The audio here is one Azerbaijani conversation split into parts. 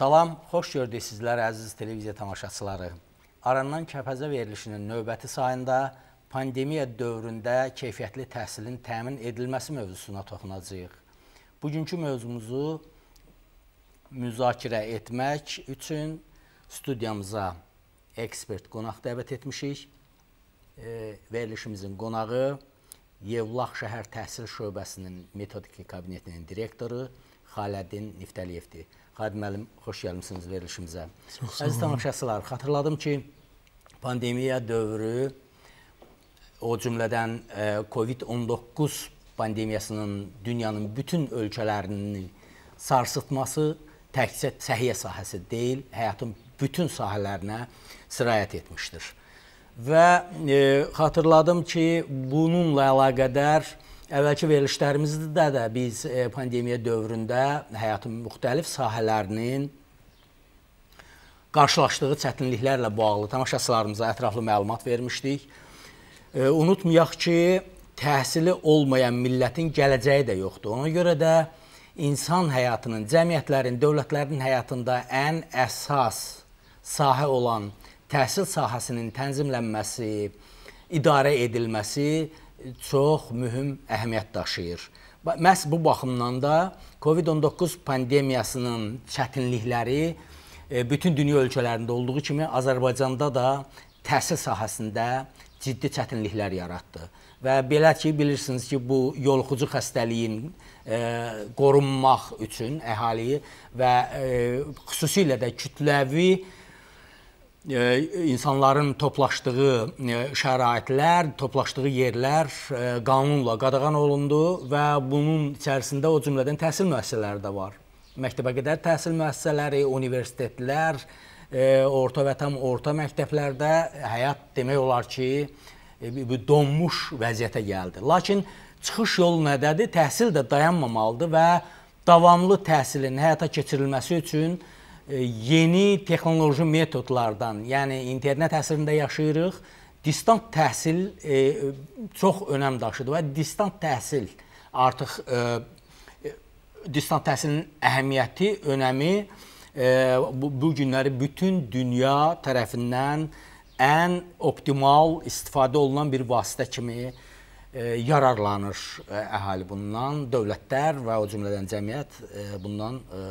Salam, xoş gördük sizlər əziz televiziya tamaşaçıları. Arandan kəpəzə verilişinin növbəti sayında pandemiya dövründə keyfiyyətli təhsilin təmin edilməsi mövzusuna toxunacağıq. Bugünkü mövzumuzu müzakirə etmək üçün studiyamıza ekspert qonaq dəvət etmişik. E, verilişimizin qonağı Yevlax şəhər təhsil şöbəsinin metodiki kabinetinin direktoru Xaləddin Niftəliyevdir. Hayır müəllim, xoş gəlmisiniz verilişimizə. Əziz tamaşaçılar, xatırladım ki, pandemiya dövrü o cümlədən e, COVID-19 pandemiyasının dünyanın bütün ölkələrini sarsıtması təkcə səhiyyə sahəsi deyil, həyatın bütün sahələrinə sirayət etmişdir. Və e, xatırladım ki, bununla əlaqədar e, Əvvəlki verilişlərimizdə də biz e, pandemiya dövründə həyatın müxtəlif sahələrinin qarşılaşdığı çətinliklərlə bağlı tamaşaçılarımıza ətraflı məlumat vermişdik. E, unutmayaq ki, təhsili olmayan millətin gələcəyi də yoxdur. Ona görə də insan həyatının, cəmiyyətlərin, dövlətlərin həyatında ən əsas sahə olan təhsil sahəsinin tənzimlənməsi, idarə edilməsi çox mühüm əhəmiyyət daşıyır. Məhz bu baxımdan da COVID-19 pandemiyasının çətinlikləri e, bütün dünya ölkələrində olduğu kimi Azərbaycanda da təhsil sahəsində ciddi çətinliklər yaratdı. Və belə ki, bilirsiniz ki, bu yoluxucu xəstəliyin e, qorunmaq üçün əhaliyi və e, xüsusilə də kütləvi e, E, insanların toplaşdığı e, şəraitlər, toplaşdığı yerlər e, qanunla qadağan olundu və bunun içərisində o cümlədən təhsil müəssisələri də var. Məktəbə qədər təhsil müəssisələri, universitetlər, orta və tam orta məktəblərdə həyat demək olar ki, bu donmuş vəziyyətə gəldi. Lakin çıxış yolu nədədir? Təhsil də dayanmamalıdır və davamlı təhsilin həyata keçirilməsi üçün E, yeni texnoloji metodlardan, yəni internet əsrində yaşayırıq. Distant təhsil e, çox önəm daşıdır və distant təhsil artıq e, e, distant təhsilin əhəmiyyəti, önəmi e, bu, bu günləri bütün dünya tərəfindən ən optimal istifadə olunan bir vasitə kimi e, yararlanır e, əhali bundan, dövlətlər və o cümlədən cəmiyyət e, bundan e,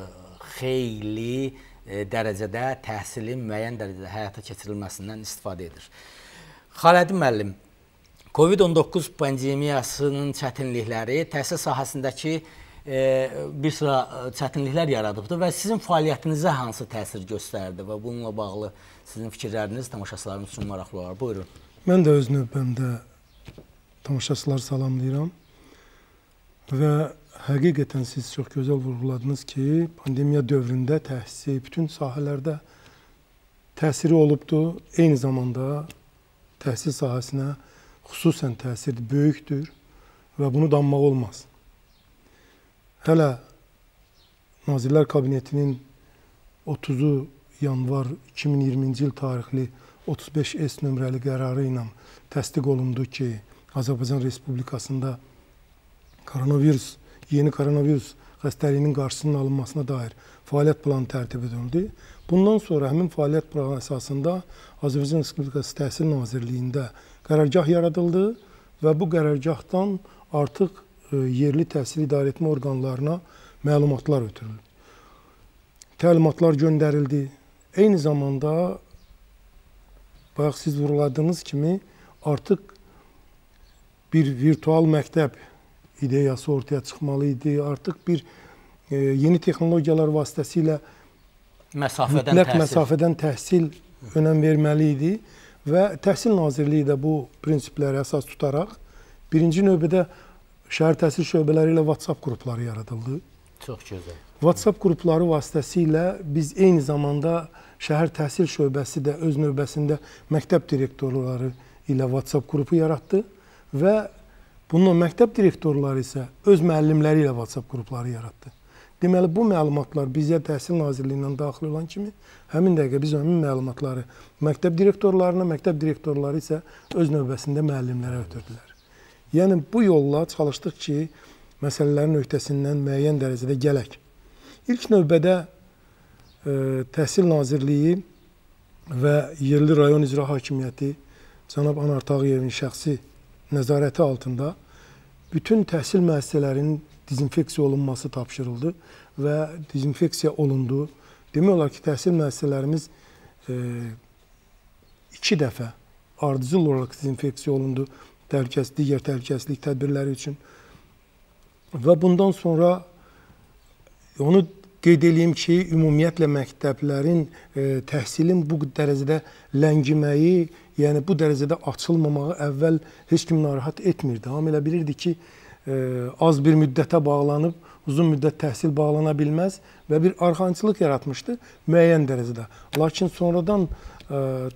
xeyli e, dərəcədə təhsilin müəyyən dərəcədə həyata keçirilməsindən istifadə edir. Xalədi müəllim, COVID-19 pandemiyasının çətinlikləri təhsil sahəsindəki e, bir sıra e, çətinliklər yaradıbdı və sizin fəaliyyətinizə hansı təsir göstərdi və bununla bağlı sizin fikirləriniz tamaşaçılarımız üçün maraqlı olar. Buyurun. Mən də öz növbəmdə tamaşaçılar salamlayıram və Həqiqətən siz çox gözəl vurğuladınız ki, pandemiya dövründə təhsil bütün sahələrdə təsiri olubdu. Eyni zamanda təhsil sahəsinə xüsusən təsir böyükdür və bunu danmaq olmaz. Hələ Nazirlər Kabinetinin 30-u yanvar 2020-ci il tarixli 35S nömrəli qərarı ilə təsdiq olundu ki, Azərbaycan Respublikasında koronavirus yeni koronavirus xəstəliyinin qarşısının alınmasına dair fəaliyyət planı tərtib edildi. Bundan sonra həmin fəaliyyət planı əsasında Azərbaycan Respublikası Təhsil Nazirliyində qərargah yaradıldı və bu qərargahdan artıq e, yerli təhsil idarəetmə orqanlarına məlumatlar ötürüldü. Təlimatlar göndərildi. Eyni zamanda bayaq siz vurğuladığınız kimi artıq bir virtual məktəb ideyası ortaya çıxmalı idi. Artıq bir e, yeni texnologiyalar vasitəsilə məsafədən mütləq təhsil. məsafədən təhsil önəm verməli idi və Təhsil Nazirliyi də bu prinsiplərə əsas tutaraq birinci növbədə şəhər təhsil şöbələri ilə WhatsApp qrupları yaradıldı. Çox gözəl. WhatsApp qrupları vasitəsilə biz eyni zamanda şəhər təhsil şöbəsi də öz növbəsində məktəb direktorları ilə WhatsApp qrupu yaratdı və Bununla məktəb direktorları isə öz müəllimləri ilə WhatsApp qrupları yaratdı. Deməli bu məlumatlar bizə Təhsil Nazirliyindən daxil olan kimi həmin dəqiqə biz həmin məlumatları məktəb direktorlarına, məktəb direktorları isə öz növbəsində müəllimlərə ötürdülər. Yəni bu yolla çalışdıq ki, məsələlərin öhdəsindən müəyyən dərəcədə gələk. İlk növbədə ə, e, Təhsil Nazirliyi və yerli rayon icra hakimiyyəti cənab Anar Tağıyevin şəxsi nəzarəti altında bütün təhsil müəssisələrinin dezinfeksiya olunması tapşırıldı və dezinfeksiya olundu. Demək olar ki, təhsil müəssisələrimiz e, iki dəfə ardıcıl olaraq dezinfeksiya olundu təhlükəsiz, digər təhlükəsizlik tədbirləri üçün. Və bundan sonra onu Qeyd eləyim ki, ümumiyyətlə məktəblərin e, təhsilin bu dərəcədə ləngiməyi, yəni bu dərəcədə açılmamağı əvvəl heç kim narahat etmirdi. Hamı elə bilirdi ki, e, az bir müddətə bağlanıb uzun müddət təhsil bağlana bilməz və bir arxançılıq yaratmışdı müəyyən dərəcədə. Lakin sonradan e,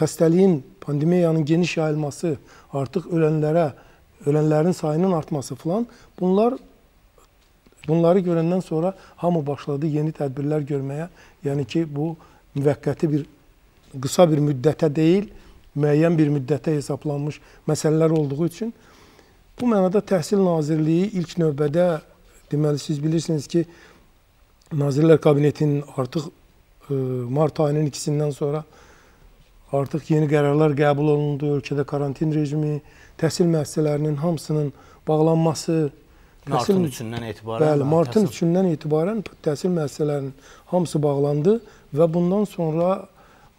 xəstəliyin, pandemiyanın geniş yayılması, artıq ölənlərə, ölənlərin sayının artması filan bunlar Bunları görəndən sonra hamı başladı yeni tədbirlər görməyə. Yəni ki, bu müvəqqəti bir qısa bir müddətə deyil, müəyyən bir müddətə hesablanmış məsələlər olduğu üçün bu mənada Təhsil Nazirliyi ilk növbədə deməli siz bilirsiniz ki, Nazirlər Kabinetinin artıq e, mart ayının 2-sindən sonra artıq yeni qərarlar qəbul olundu. Ölkədə karantin rejimi, təhsil müəssisələrinin hamısının bağlanması, Təhsil, martın 3-dən etibarən Bəli, martın 3-dən etibarən təhsil müəssisələrinin hamısı bağlandı və bundan sonra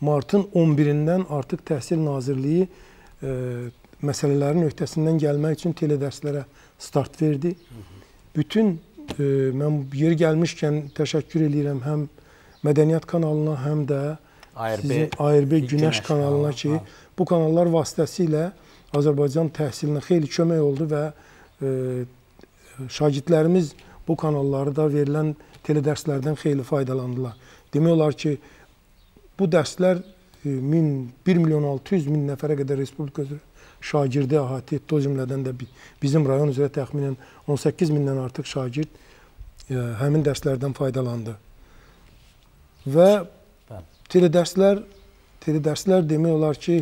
martın 11-dən artıq Təhsil Nazirliyi e, məsələlərin öhdəsindən gəlmək üçün teledərslərə start verdi. Bütün e, mən yer gəlmişkən təşəkkür edirəm həm Mədəniyyət kanalına, həm də ARB, sizin ARB Günəş, Günəş kanalına ki, ha. bu kanallar vasitəsilə Azərbaycan təhsilinə xeyli kömək oldu və e, şagirdlərimiz bu kanallarda verilən teledərslərdən xeyli faydalandılar. Demək olar ki, bu dərslər 1000 e, 1 milyon 600 min nəfərə qədər respublika üzrə şagirdi əhatə etdi. O cümlədən də bizim rayon üzrə təxminən 18 mindən artıq şagird e, həmin dərslərdən faydalandı. Və teledərslər teledərslər demək olar ki,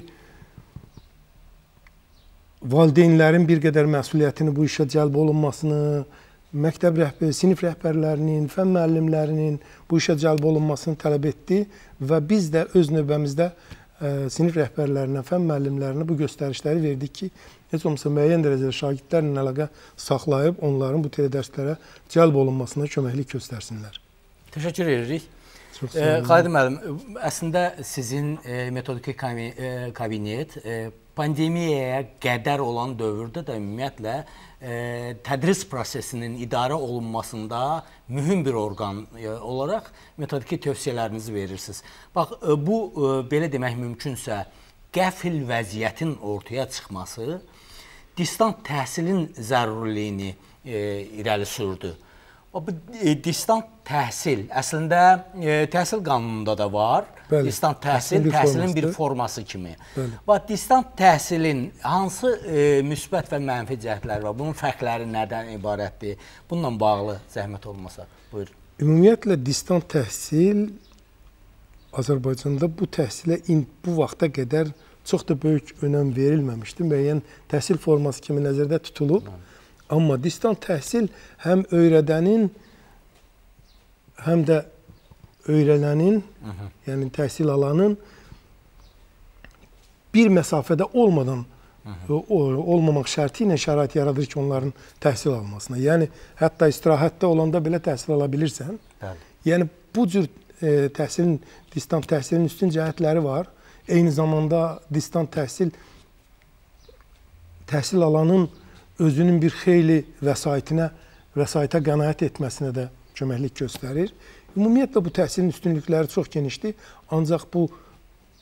valideynlərin bir qədər məsuliyyətini bu işə cəlb olunmasını, məktəb rəhbər, sinif rəhbərlərinin, fən müəllimlərinin bu işə cəlb olunmasını tələb etdi və biz də öz növbəmizdə ə, e, sinif rəhbərlərinə, fən müəllimlərinə bu göstərişləri verdik ki, heç olmasa müəyyən dərəcədə şagirdlərlə əlaqə saxlayıb onların bu teledərslərə cəlb olunmasına köməklik göstərsinlər. Təşəkkür edirik. Xadir müəllim, əslində sizin e, metodiki kabinet e, e pandemiyaya qədər olan dövrdə də ümumiyyətlə e, tədris prosesinin idarə olunmasında mühüm bir orqan e, olaraq metodiki tövsiyələrinizi verirsiniz. Bax, e, bu belə demək mümkünsə, qəfil vəziyyətin ortaya çıxması distant təhsilin zəruriliyini irəli sürdü. Bu e, distant təhsil əslində e, təhsil qanununda da var. Bəli, distant təhsil təhsilin bir, təhsilin bir forması kimi. Bəli. Və distant təhsilin hansı e, müsbət və mənfi cəhətləri var? Bunun fərqləri nədən ibarətdir? Bununla bağlı zəhmət olmasa. Buyur. Ümumiyyətlə distant təhsil Azərbaycanda bu təhsilə in, bu vaxta qədər çox da böyük önəm verilməmişdi. Müəyyən təhsil forması kimi nəzərdə tutulub. Bəli Amma distant təhsil həm öyrədənin həm də öyrənənin, Hı -hı. yəni təhsil alanın bir məsafədə olmadan Hı olmamaq şərti ilə şərait yaradır ki, onların təhsil almasına. Yəni hətta istirahətdə olanda belə təhsil ala bilirsən. Bəli. Yəni bu cür e, təhsilin, distant təhsilin üstün cəhətləri var. Eyni zamanda distant təhsil təhsil alanın özünün bir xeyli vəsaitinə, vəsaitə qənaət etməsinə də köməklik göstərir. Ümumiyyətlə bu təhsilin üstünlükləri çox genişdir, ancaq bu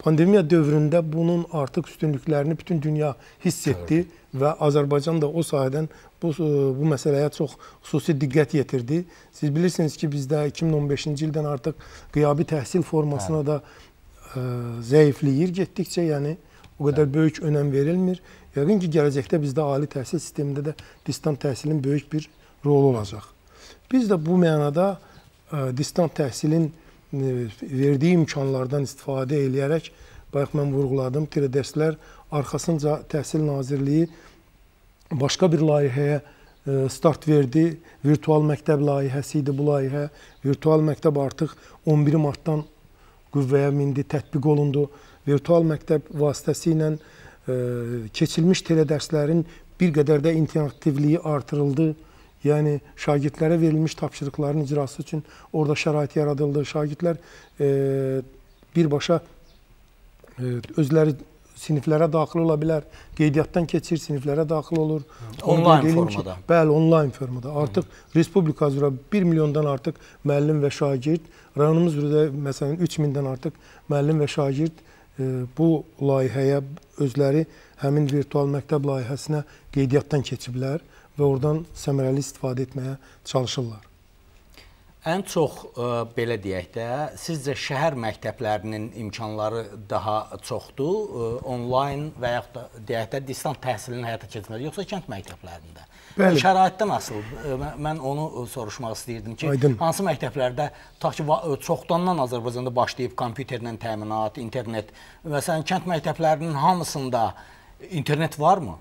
pandemiya dövründə bunun artıq üstünlüklərini bütün dünya hiss etdi Tabii. və Azərbaycan da o sahədən bu e, bu məsələyə çox xüsusi diqqət yetirdi. Siz bilirsiniz ki, bizdə 2015-ci ildən artıq qiyabi təhsil formasına Hə. da ə, e, zəifləyir getdikcə, yəni o qədər Hə. böyük önəm verilmir. Yəqin ki, gələcəkdə bizdə ali təhsil sistemində də distant təhsilin böyük bir rolu olacaq. Biz də bu mənada ə, e, distant təhsilin e, verdiyi imkanlardan istifadə eləyərək bayaq mən vurğuladım, dərslər arxasınca Təhsil Nazirliyi başqa bir layihəyə e, start verdi. Virtual məktəb layihəsi idi bu layihə. Virtual məktəb artıq 11 martdan qüvvəyə mindi, tətbiq olundu. Virtual məktəb vasitəsilə E, keçilmiş teledərslərin bir qədər də interaktivliyi artırıldı. Yəni şagirdlərə verilmiş tapşırıqların icrası üçün orada şərait yaradıldı. Şagirdlər e, birbaşa e, özləri siniflərə daxil ola bilər. Qeydiyyatdan keçir, siniflərə daxil olur. Hə, onlayn formada. Ki, bəli, onlayn formada. Artıq Hı. respublika üzrə 1 milyondan artıq müəllim və şagird, rayonumuz üzrə məsələn 3000-dən artıq müəllim və şagird bu layihəyə özləri həmin virtual məktəb layihəsinə qeydiyyatdan keçiblər və oradan səmərəli istifadə etməyə çalışırlar. Ən çox ə, e, belə deyək də, sizcə şəhər məktəblərinin imkanları daha çoxdur, ə, e, onlayn və yaxud da deyək də distant təhsilin həyata keçirməsi, yoxsa kənd məktəblərində? Bəli. Şəraitdən asılıdır. Mən onu soruşmaq istəyirdim ki, Aydın. hansı məktəblərdə tutaq ki, çoxdandan Azərbaycanda başlayıb kompüterlə təminat, internet, məsələn, kənd məktəblərinin hamısında internet varmı?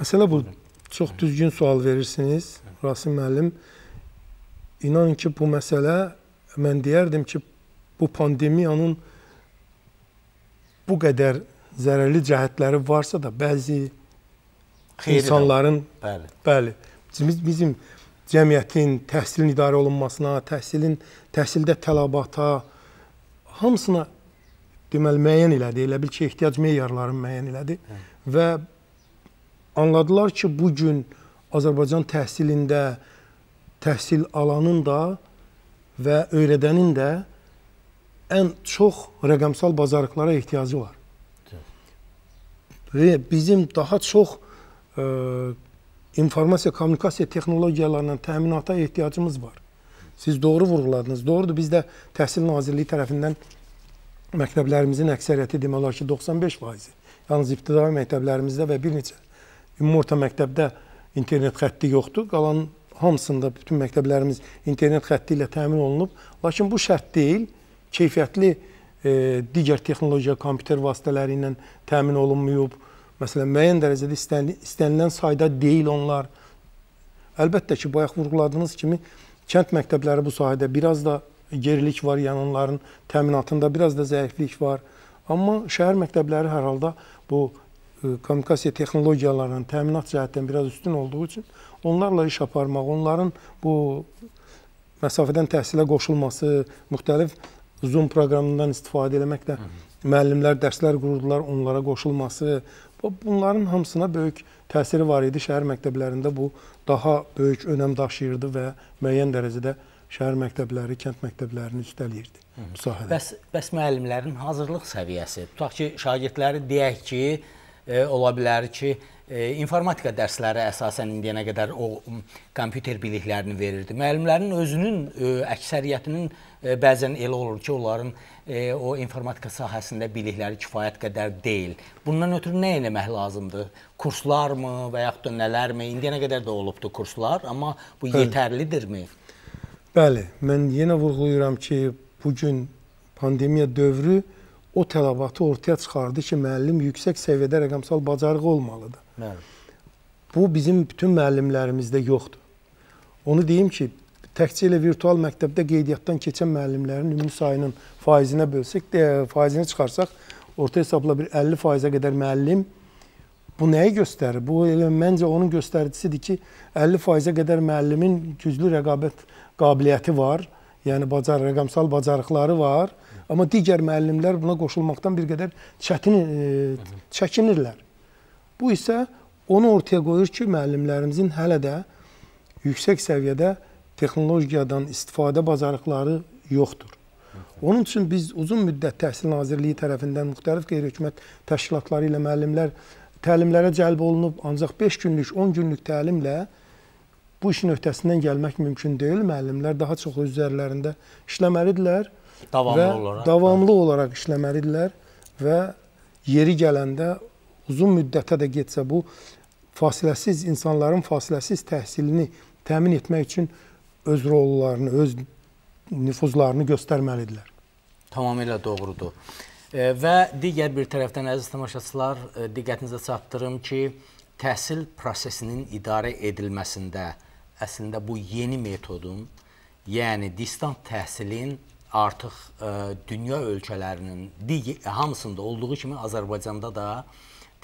Məsələ bu. Çox düzgün sual verirsiniz, Rasim müəllim. İnanın ki, bu məsələ mən deyərdim ki, bu pandemiyanın bu qədər zərərli cəhətləri varsa da, bəzi Xeyri insanların bəli. Bəli. Biz bizim cəmiyyətin təhsilin idarə olunmasına, təhsilin təhsildə tələbata hamısına deməli müəyyən elədi. Elə bil ki, ehtiyac meyarlarını müəyyən elədi Hı. Hə. və anladılar ki, bu gün Azərbaycan təhsilində təhsil alanın da və öyrədənin də ən çox rəqəmsal bacarıqlara ehtiyacı var. Və bizim daha çox informasiya kommunikasiya texnologiyalarının təminata ehtiyacımız var. Siz doğru vurğuladınız. Doğrudur. Biz də Təhsil Nazirliyi tərəfindən məktəblərimizin əksəriyyəti demək olar ki 95%-i yalnız ibtidai məktəblərimizdə və bir neçə ümumi orta məktəbdə internet xətti yoxdur. Qalan hamısında bütün məktəblərimiz internet xətti ilə təmin olunub. Lakin bu şərt deyil. Keyfiyyətli e, digər texnologiya, kompüter vasitələri ilə təmin olunmayıb Məsələn, müəyyən dərəcədə istənilən sayda deyil onlar. Əlbəttə ki, bayaq vurğuladığınız kimi kənd məktəbləri bu sahədə biraz da gerilik var, yəni onların təminatında biraz da zəiflik var. Amma şəhər məktəbləri hər halda bu kommunikasiya texnologiyalarının təminat cəhətdən biraz üstün olduğu üçün onlarla iş aparmaq, onların bu məsafədən təhsilə qoşulması, müxtəlif Zoom proqramından istifadə etmək də müəllimlər dərslər qururdular, onlara qoşulması, Bunların hamısına böyük təsiri var idi. Şəhər məktəblərində bu daha böyük önəm daşıyırdı və müəyyən dərəcədə şəhər məktəbləri, kənd məktəblərini üstələyirdi bu sahədə. Bəs, bəs müəllimlərin hazırlıq səviyyəsi? Tutaq ki, şagirdləri deyək ki, e, ola bilər ki, e, E, informatika dərsləri əsasən indiyənə qədər o kompüter biliklərini verirdi. Müəllimlərin özünün e, əksəriyyətinin e, bəzən elə olur ki, onların o informatika sahəsində bilikləri kifayət qədər deyil. Bundan ötürü nə eləmək lazımdır? Kurslarmı və yaxud da nələrmi? İndiyənə qədər də olubdu kurslar, amma bu Bəli. yetərlidirmi? Bəli, mən yenə vurğuluyuram ki, bu gün pandemiya dövrü o tələbatı ortaya çıxardı ki, müəllim yüksək səviyyədə rəqəmsal bacarığı olmalıdır. Bəli. Bu bizim bütün müəllimlərimizdə yoxdur. Onu deyim ki, təkcə elə virtual məktəbdə qeydiyyatdan keçən müəllimlərin ümumi sayının faizinə bölsək, e, faizini çıxarsaq, orta hesabla bir 50%-ə qədər müəllim bu nəyi göstərir? Bu elə məncə onun göstəricisidir ki, 50%-ə qədər müəllimin güclü rəqabət qabiliyyəti var, yəni bacar rəqəmsal bacarıqları var, amma digər müəllimlər buna qoşulmaqdan bir qədər çətin e, çəkinirlər. Bu isə onu ortaya qoyur ki, müəllimlərimizin hələ də yüksək səviyyədə texnologiyadan istifadə bacarıqları yoxdur. Onun üçün biz uzun müddət Təhsil Nazirliyi tərəfindən müxtəlif qeyri-hökumət təşkilatları ilə müəllimlər təlimlərə cəlb olunub, ancaq 5 günlük, 10 günlük təlimlə bu işin öhdəsindən gəlmək mümkün deyil. Müəllimlər daha çox üzərlərində işləməlidirlər. Davamlı və olaraq. Davamlı olaraq işləməlidirlər və yeri gələndə uzun müddətə də getsə bu fasiləsiz insanların fasiləsiz təhsilini təmin etmək üçün öz rollarını, öz nüfuzlarını göstərməlidirlər. Tamamilə doğrudur. E, və digər bir tərəfdən əziz tamaşaçılar, e, diqqətinizə çatdırım ki, təhsil prosesinin idarə edilməsində əslində bu yeni metodun, yəni distant təhsilin artıq e, dünya ölkələrinin hamısında olduğu kimi Azərbaycanda da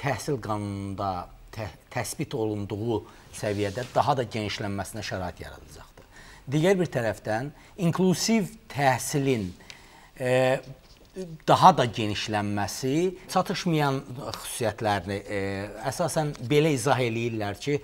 təhsil qanununda tə təsbit olunduğu səviyyədə daha da genişlənməsinə şərait yaradacaqdır. Digər bir tərəfdən inklusiv təhsilin e, daha da genişlənməsi çatışmayan xüsusiyyətlərini e, əsasən belə izah eləyirlər ki,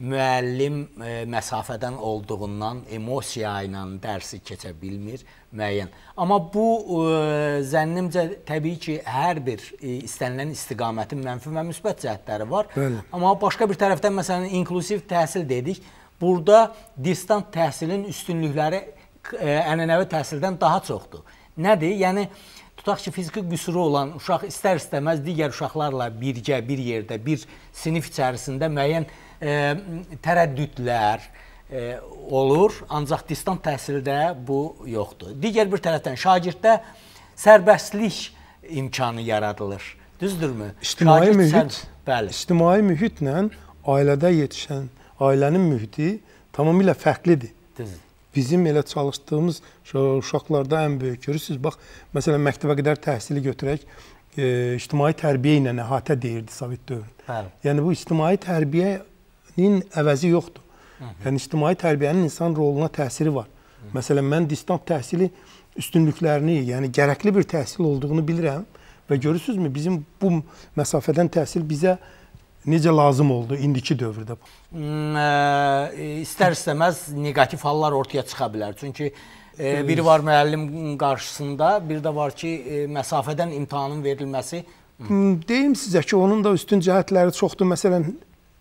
müəllim e, məsafədən olduğundan emosiya ilə dərsi keçə bilmir müəyyən. Amma bu e, zənnimcə təbii ki, hər bir e, istənilən istiqamətin mənfi və müsbət cəhətləri var. Bəli. Amma başqa bir tərəfdən məsələn inklusiv təhsil dedik. Burada distant təhsilin üstünlükləri e, ənənəvi təhsildən daha çoxdur. Nədir? Yəni tutaq ki, fiziki qüsuru olan uşaq istər-istəməz digər uşaqlarla birgə bir yerdə, bir sinif içərisində müəyyən tərəddüdlər olur, ancaq distant təhsildə bu yoxdur. Digər bir tərəfdən şagirddə sərbəstlik imkanı yaradılır. Düzdürmü? İctimai Şagird mühit, sən, bəli. İctimai mühitlə ailədə yetişən, ailənin mühiti tamamilə fərqlidir. Düzdür. Bizim elə çalışdığımız uşaqlarda ən böyük görürsüz. Bax, məsələn, məktəbə qədər təhsili götürək, e, ictimai tərbiyə ilə əhatə deyirdi Sovet dövrü. Bəli. Yəni bu ictimai tərbiyə nin əvəzi yoxdur. Yəni ictimai tərbiyənin insan roluna təsiri var. Məsələn, mən distant təhsili üstünlüklərini, yəni gərəkli bir təhsil olduğunu bilirəm və görürsüzmü, bizim bu məsafədən təhsil bizə necə lazım oldu indiki dövrdə? Hmm, e, İstər istəməz neqativ hallar ortaya çıxa bilər. Çünki e, biri var müəllim qarşısında, bir də var ki, e, məsafədən imtahanın verilməsi hmm, Deyim sizə ki, onun da üstün cəhətləri çoxdur. Məsələn,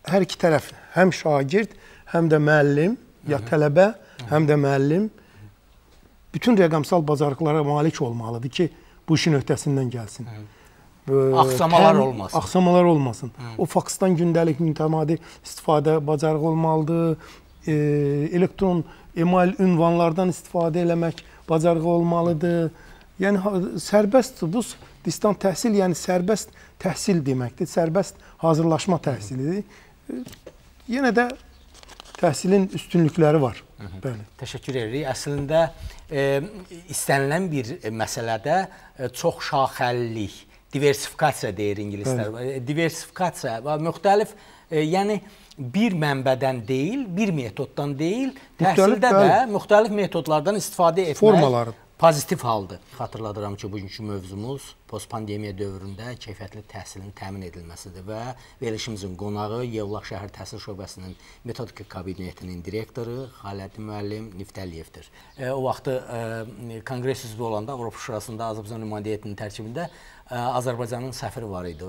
hər iki tərəf, həm şagird, həm də müəllim, ya tələbə, həm də müəllim bütün rəqəmsal bacarıqlara malik olmalıdır ki, bu işin öhdəsindən gəlsin. Axsamalar olmasın. Axsamalar olmasın. O faksdan gündəlik mütəmadi istifadə bacarığı olmalıdır. E, elektron email ünvanlardan istifadə eləmək bacarığı olmalıdır. Yəni sərbəst bu distant təhsil, yəni sərbəst təhsil deməkdir. Sərbəst hazırlaşma təhsilidir yenə də təhsilin üstünlükləri var. Hı -hı. Bəli. Təşəkkür edirik. Əslində e, istənilən bir məsələdə e, çox şaxəlilik, diversifikasiya deyir ingilislər. Bəli. E, diversifikasiya və müxtəlif, e, yəni bir mənbədən deyil, bir metoddan deyil, müxtəlif, təhsildə bəli. də müxtəlif metodlardan istifadə etmək. Formaları pozitiv haldır. Xatırladıram ki, bugünkü mövzumuz postpandemiya dövründə keyfiyyətli təhsilin təmin edilməsidir və verilişimizin qonağı Yevlax şəhər təhsil şöbəsinin metodika kabinetinin direktoru Xaləddin müəllim Niftəliyevdir. E, o vaxtı e, konqres üzvü olanda Avropa Şurasında Azərbaycan nümayəndəliyyətinin tərkibində Azərbaycanın səfiri var idi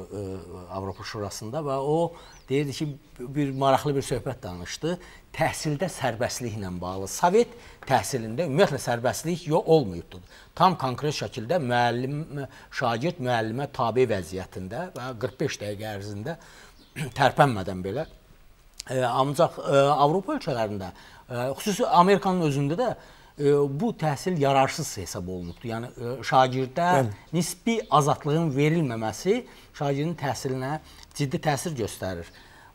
Avropa Şurasında və o deyirdi ki, bir maraqlı bir söhbət danışdı. Təhsildə sərbəstliklə bağlı. Sovet təhsilində ümumiyyətlə sərbəstlik yox olmayıbdı. Tam konkret şəkildə müəllim şagird müəllimə tabe vəziyyətində və 45 dəqiqə ərzində tərpənmədən belə ancaq Avropa ölkələrində, xüsusi Amerikanın özündə də bu təhsil yararsız hesab olunubdur. Yəni e, şagirdə Bəli. nisbi azadlığın verilməməsi şagirdin təhsilinə ciddi təsir göstərir.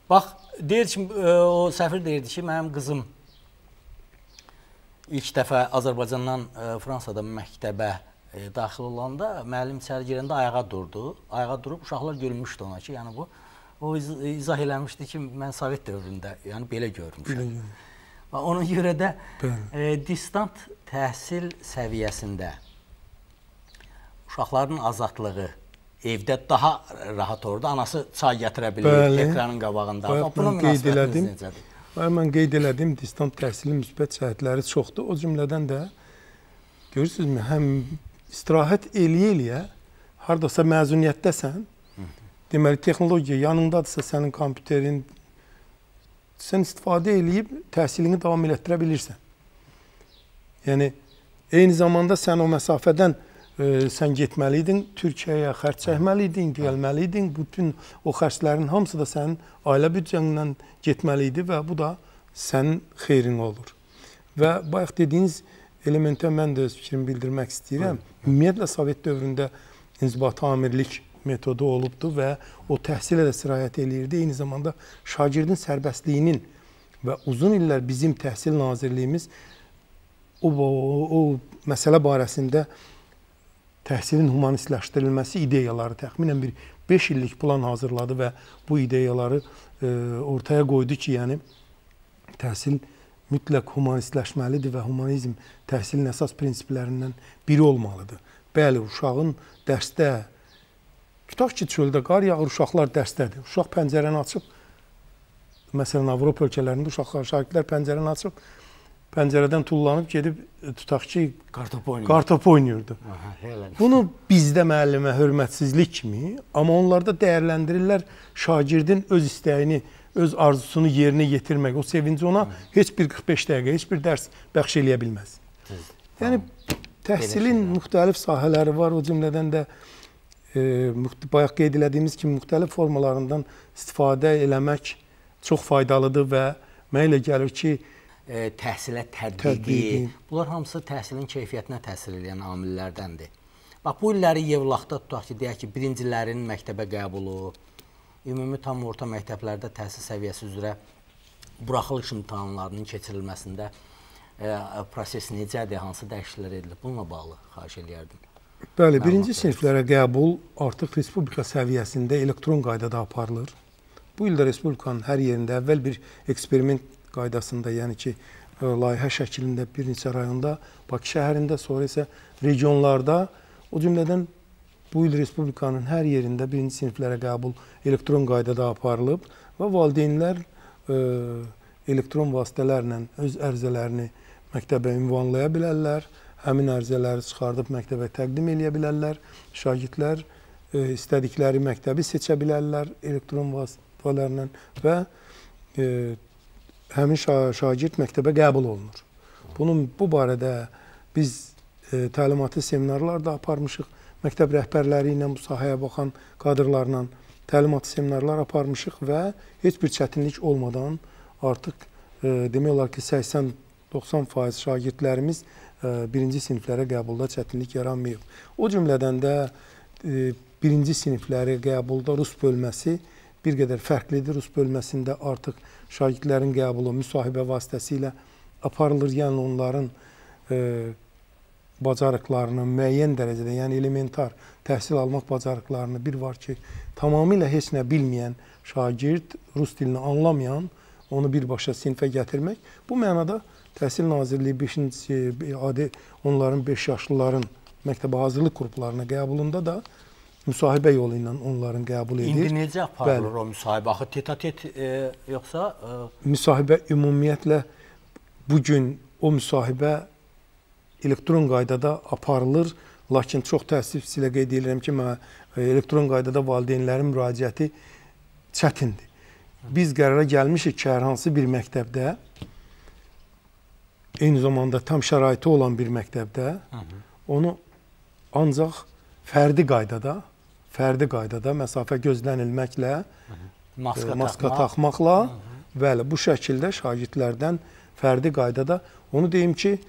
Bax, deyir ki, e, o səfir deyirdi ki, mənim qızım ilk dəfə Azərbaycandan e, Fransada məktəbə daxil olanda müəllim içəri girəndə ayağa durdu. Ayağa durub uşaqlar gülmüşdü ona ki, yəni bu o izah eləmişdi ki, mən Sovet dövründə, yəni belə görmüşəm. Bilmiyorum. Ona görə də e, distant təhsil səviyyəsində uşaqların azadlığı evdə daha rahat orada anası çay gətirə bilir Bəli. ekranın qabağında. Bəli, Buna qeyd elədim. Necədir? Mən qeyd elədim, distant təhsilin müsbət cəhətləri çoxdur. O cümlədən də görürsünüzmü, həm istirahət eləyə-eləyə hardasa məzuniyyətdəsən, deməli texnologiya yanındadırsa sənin kompüterin, sən istifadə eləyib təhsilini davam elətdirə bilirsən. Yəni, eyni zamanda sən o məsafədən ə, e, sən getməli idin, Türkiyəyə xərç çəkməli idin, gəlməli idin. Bütün o xərclərin hamısı da sənin ailə büdcəndən getməli idi və bu da sənin xeyrin olur. Və bayaq dediyiniz elementə mən də öz fikrimi bildirmək istəyirəm. Ümumiyyətlə Sovet dövründə inzibati amirlik metodu olubdur və o təhsilə də sirayət eləyirdi. Eyni zamanda şagirdin sərbəstliyinin və uzun illər bizim Təhsil Nazirliyimiz o, o, o məsələ barəsində təhsilin humanistləşdirilməsi ideyaları təxminən bir 5 illik plan hazırladı və bu ideyaları e, ortaya qoydu ki, yəni təhsil mütləq humanistləşməlidir və humanizm təhsilin əsas prinsiplərindən biri olmalıdır. Bəli, uşağın dərsdə Tutaq ki, çöldə qar yağır, uşaqlar dəstədir. Uşaq pəncərəni açıb, məsələn, Avropa ölkələrində uşaqlar, şahidlər pəncərəni açıb, pəncərədən tullanıb gedib, e, tutaq ki, kartopu oynayır. Kartopu oynayırdı. Aha, Bunu bizdə müəllimə hörmətsizlik kimi, amma onlarda dəyərləndirirlər şagirdin öz istəyini, öz arzusunu yerinə yetirmək. O sevinci ona heç bir 45 dəqiqə, heç bir dərs bəxş eləyə bilməz. Yəni, təhsilin müxtəlif sahələri var, o cümlədən də E, bayaq qeyd elədiyimiz kimi müxtəlif formalarından istifadə eləmək çox faydalıdır və mənə elə gəlir ki, ə, e, təhsilə tətbiqi, tətbiqi, bunlar hamısı təhsilin keyfiyyətinə təsir edən amillərdəndir. Bax bu illəri Yevlaxda tutaq ki, deyək ki, birincilərin məktəbə qəbulu, ümumi tam orta məktəblərdə təhsil səviyyəsi üzrə buraxılış imtahanlarının keçirilməsində ə, e, proses necədir, hansı dəyişikliklər edilir? Bununla bağlı xahiş eləyərdim. Bəli, birinci siniflərə qəbul artıq respublika səviyyəsində elektron qaydada aparılır. Bu il də respublikanın hər yerində əvvəl bir eksperiment qaydasında, yəni ki, e, layihə şəklində bir neçə rayonda, Bakı şəhərində, sonra isə regionlarda, o cümlədən bu il respublikanın hər yerində birinci siniflərə qəbul elektron qaydada aparılıb və valideynlər e, elektron vasitələrlə öz ərizələrini məktəbə ünvanlaya bilərlər həmin ərizələri çıxardıb məktəbə təqdim eləyə bilərlər. Şagirdlər e, istədikləri məktəbi seçə bilərlər elektron vasitələrlə və e, həmin şa şagird məktəbə qəbul olunur. Bunun bu barədə biz e, təlimatı seminarlar da aparmışıq. Məktəb rəhbərləri ilə bu sahəyə baxan kadrlarla təlimatı seminarlar aparmışıq və heç bir çətinlik olmadan artıq e, demək olar ki 80-90% şagirdlərimiz E, birinci siniflərə qəbulda çətinlik yaranmayıb. O cümlədən də e, birinci sinifləri qəbulda rus bölməsi bir qədər fərqlidir. Rus bölməsində artıq şagirdlərin qəbulu müsahibə vasitəsilə aparılır, yəni onların e, bacarıqlarını müəyyən dərəcədə, yəni elementar təhsil almaq bacarıqlarını bir var ki, tamamilə heç nə bilməyən şagird, rus dilini anlamayan, onu birbaşa sinfə gətirmək bu mənada Təhsil Nazirliyi 5-ci adi onların 5 yaşlıların məktəbə hazırlıq qruplarına qəbulunda da müsahibə yolu ilə onların qəbul edir. İndi necə aparılır Bəli. o müsahibə? Axı tetatet e, yoxsa e... müsahibə ümumiyyətlə bu gün o müsahibə elektron qaydada aparılır, lakin çox təəssüflə qeyd edirəm ki, mən e, elektron qaydada valideynlərin müraciəti çətindir. Biz qərara gəlmişik ki, hər hansı bir məktəbdə eyni zamanda tam şəraiti olan bir məktəbdə Hı -hı. onu ancaq fərdi qaydada, fərdi qaydada məsafə gözlənilməklə Hı -hı. maska, e, maska taxmaq. taxmaqla Hı -hı. bəli bu şəkildə şagirdlərdən fərdi qaydada onu deyim ki,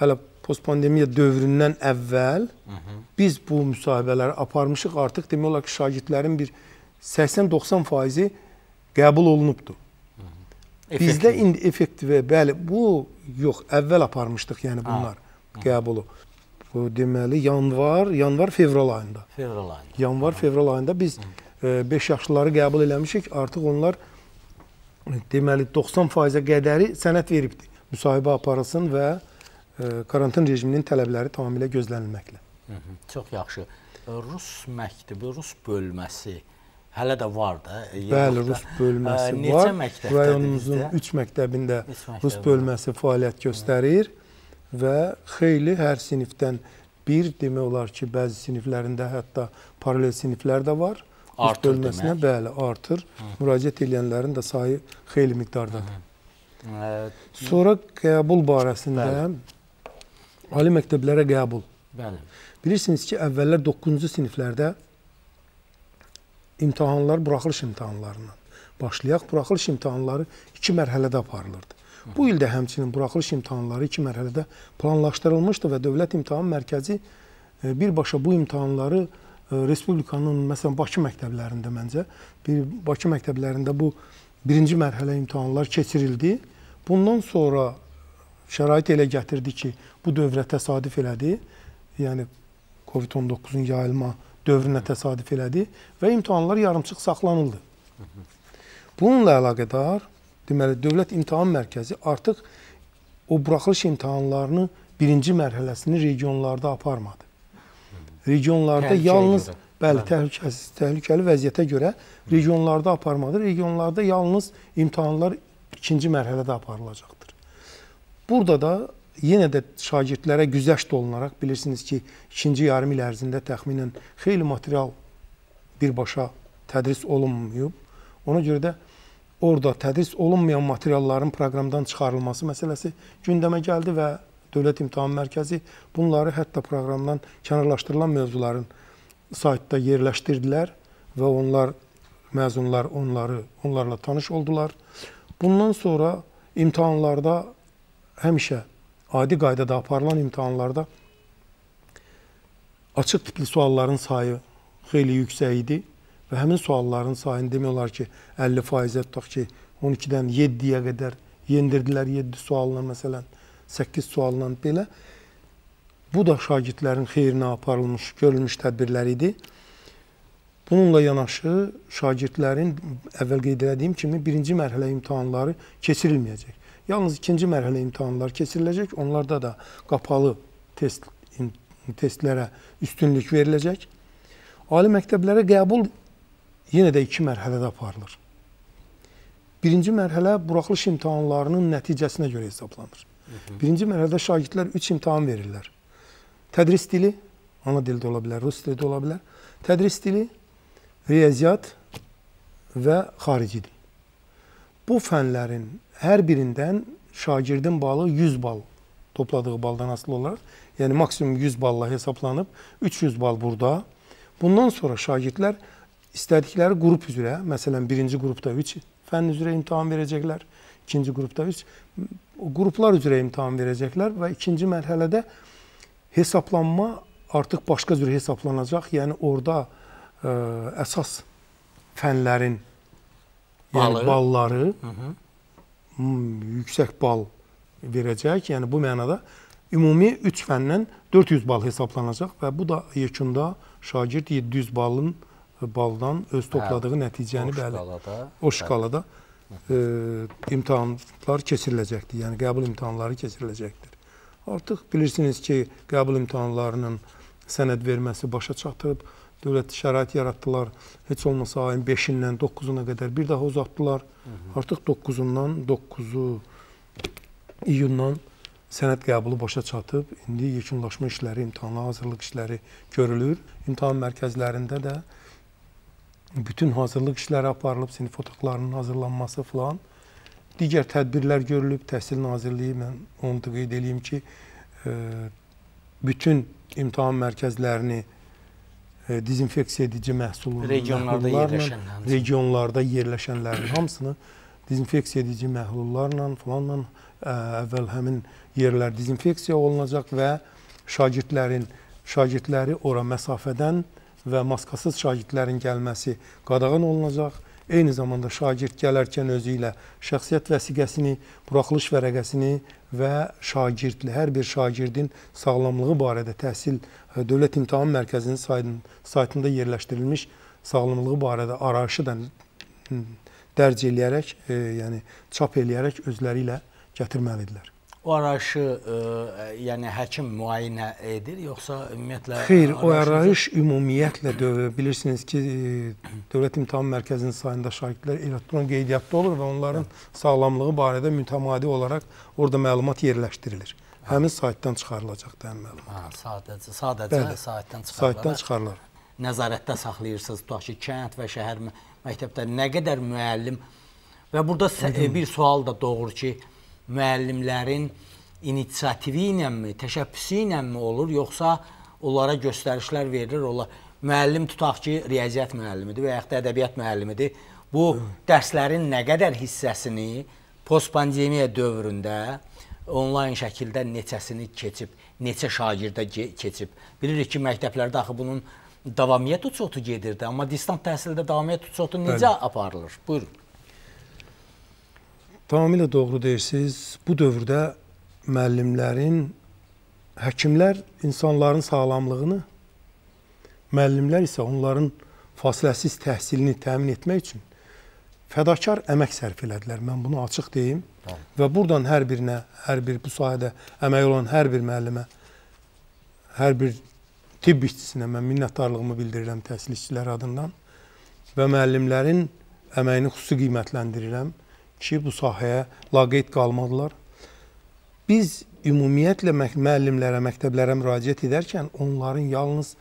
hələ postpandemiya dövründən əvvəl Hı -hı. biz bu müsahibələri aparmışıq. Artıq demək olar ki, şagirdlərin bir 80-90%-i qəbul olunubdu. Hı -hı. Bizdə indi effektiv, bəli, bu yox, əvvəl aparmışdıq, yəni bunlar ha. qəbulu. Bu deməli yanvar, yanvar fevral ayında. Fevral ayında. Yanvar Aha. fevral ayında biz 5 e, yaşlıları qəbul eləmişik. Artıq onlar deməli 90%-ə qədəri sənəd veribdi. Müsahibə aparılsın və e, karantin rejiminin tələbləri tamamilə gözlənilməklə. Çox yaxşı. Rus məktibi, rus bölməsi Hələ də var da. E, bəli, rus e, bölməsi ə, var. Necə Rayonumuzun 3 məktəbində üç rus bölməsi var. fəaliyyət göstərir Hı. və xeyli hər sinifdən bir demək olar ki, bəzi siniflərində hətta paralel siniflər də var. Artır rus bölməsinə demək. bəli, artır. Hı. Müraciət edənlərin də sayı xeyli miqdardadır. Hı. E, Sonra qəbul barəsində bəli. ali məktəblərə qəbul. Bəli. Bilirsiniz ki, əvvəllər 9-cu siniflərdə imtahanlar buraxılış imtahanlarından başlayaq. Buraxılış imtahanları 2 mərhələdə aparılırdı. Bu il də həmçinin buraxılış imtahanları 2 mərhələdə planlaşdırılmışdı və Dövlət İmtahan Mərkəzi e, birbaşa bu imtahanları e, respublikanın məsələn Bakı məktəblərində məncə bir Bakı məktəblərində bu birinci mərhələ imtahanlar keçirildi. Bundan sonra şərait elə gətirdi ki, bu dövrə təsadüf elədi. Yəni COVID-19-un yayılma dövrünə təsadüf elədi və imtahanlar yarımçıq saxlanıldı. Bununla əlaqədar, deməli, Dövlət İmtahan Mərkəzi artıq o buraxılış imtahanlarını birinci mərhələsini regionlarda aparmadı. Regionlarda təhlükəli yalnız görə. bəli, hə. təhlükəli, təhlükəli vəziyyətə görə regionlarda aparmadı. Regionlarda yalnız imtahanlar ikinci mərhələdə aparılacaqdır. Burada da yenə də şagirdlərə güzəşt olunaraq bilirsiniz ki, ikinci yarım il ərzində təxminən xeyli material birbaşa tədris olunmayıb. Ona görə də orada tədris olunmayan materialların proqramdan çıxarılması məsələsi gündəmə gəldi və Dövlət İmtahan Mərkəzi bunları hətta proqramdan kənarlaşdırılan mövzuların saytda yerləşdirdilər və onlar məzunlar onları onlarla tanış oldular. Bundan sonra imtahanlarda həmişə adi qaydada aparılan imtahanlarda açıq tipli sualların sayı xeyli yüksək idi və həmin sualların sayını demək olar ki, 50%-ə tutaq ki, 12-dən 7-yə qədər yendirdilər 7 sualla məsələn, 8 sualla belə. Bu da şagirdlərin xeyrinə aparılmış, görülmüş tədbirlər idi. Bununla yanaşı şagirdlərin əvvəl qeyd etdiyim kimi birinci mərhələ imtahanları keçirilməyəcək. Yalnız ikinci mərhələ imtahanlar keçiriləcək. Onlarda da qapalı test testlərə üstünlük veriləcək. Ali məktəblərə qəbul yenə də iki mərhələdə aparılır. Birinci mərhələ buraxılış imtahanlarının nəticəsinə görə hesablanır. Birinci mərhələdə şagirdlər 3 imtahan verirlər. Tədris dili, ana dili də ola bilər, rus dili də ola bilər. Tədris dili, riyaziyyat və xarici dil. Bu fənlərin Hər birindən şagirdin balı 100 bal topladığı baldan asılı olaraq, yəni maksimum 100 balla hesablanıb 300 bal burada. Bundan sonra şagirdlər istədikləri qrup üzrə, məsələn, birinci qrupda 3 fənn üzrə imtahan verəcəklər, ikinci qrupda 3 qruplar üzrə imtahan verəcəklər və ikinci mərhələdə hesablanma artıq başqa cür hesablanacaq. Yəni orada ə, e, əsas fənlərin yəni Balı. balları Hı -hı. Hmm, yüksək bal verəcək. Yəni bu mənada ümumi 3 fəndən 400 bal hesablanacaq və bu da yekunda şagird 700 balın e, baldan öz topladığı hə, nəticəni o bəli şkalada, o şkalada e, imtahanlar keçiriləcəkdir. Yəni qəbul imtahanları keçiriləcəkdir. Artıq bilirsiniz ki, qəbul imtahanlarının sənəd verməsi başa çatıb dövlət şərait yaratdılar. Heç olmasa ayın 5-dən 9-una qədər bir daha uzatdılar. Hı -hı. Artıq 9-undan 9-u iyundan sənəd qəbulu başa çatıb. İndi yekunlaşma işləri, imtahana hazırlıq işləri görülür. İmtahan mərkəzlərində də bütün hazırlıq işləri aparılıb, sinif otaqlarının hazırlanması filan. Digər tədbirlər görülüb. Təhsil Nazirliyi mən onu da qeyd edeyim ki, e, bütün imtahan mərkəzlərini E, dezinfeksiya edici məhsulunun regionlarda yerləşən, regionlarda yerləşənlərin hamısını dezinfeksiya edici məhlullarla falanla ə, e, əvvəl həmin yerlər dezinfeksiya olunacaq və şagirdlərin şagirdləri ora məsafədən və maskasız şagirdlərin gəlməsi qadağan olunacaq Eyni zamanda şagird gələrkən özü ilə şəxsiyyət vəsiqəsini, buraxılış vərəqəsini və şagirdli, hər bir şagirdin sağlamlığı barədə təhsil e, Dövlət İmtahan Mərkəzinin saytında yerləşdirilmiş sağlamlığı barədə arayışı da hmm, dərc eləyərək, e, yəni çap eləyərək özləri ilə gətirməlidirlər o arayışı e, yəni həkim müayinə edir yoxsa ümumiyyətlə Xeyr, o arayış ümumiyyətlə bilirsiniz ki, e, Dövlət İmtahan Mərkəzinin sayında şagirdlər elektron qeydiyyatda olur və onların Hı. sağlamlığı barədə mütəmadi olaraq orada məlumat yerləşdirilir. Hı. Həmin saytdan çıxarılacaqdı həmin yəni məlumat. Hə, sadəcə sadəcə Bəli, saytdan çıxarılır. Saytdan çıxarılır. Nəzarətdə saxlayırsınız, tutaq ki, kənd və şəhər məktəbdə nə qədər müəllim və burada Hı -hı. bir sual da doğur ki, müəllimlərin inisiativi iləmi, təşəbbüsü iləmi olur, yoxsa onlara göstərişlər verilir, onlar müəllim tutaq ki, riyaziyyat müəllimidir və yaxud da ədəbiyyat müəllimidir. Bu dərslərin nə qədər hissəsini postpandemiya dövründə onlayn şəkildə neçəsini keçib, neçə şagirdə keçib. Bilirik ki, məktəblərdə axı bunun davamiyyət uçotu gedirdi, amma distant təhsildə davamiyyət uçotu necə aparılır? Buyurun. Tamamilə doğru deyirsiniz. Bu dövrdə müəllimlərin həkimlər insanların sağlamlığını, müəllimlər isə onların fasiləsiz təhsilini təmin etmək üçün fədakar əmək sərf elədilər. Mən bunu açıq deyim. Tamam. Və buradan hər birinə, hər bir bu sahədə əmək olan hər bir müəllimə, hər bir tibb işçisinə mən minnətdarlığımı bildirirəm təhsil işçiləri adından və müəllimlərin əməyini xüsusi qiymətləndirirəm ki, bu sahəyə laqeyd qalmadılar. Biz ümumiyyətlə müəllimlərə, məktəblərə müraciət edərkən onların yalnız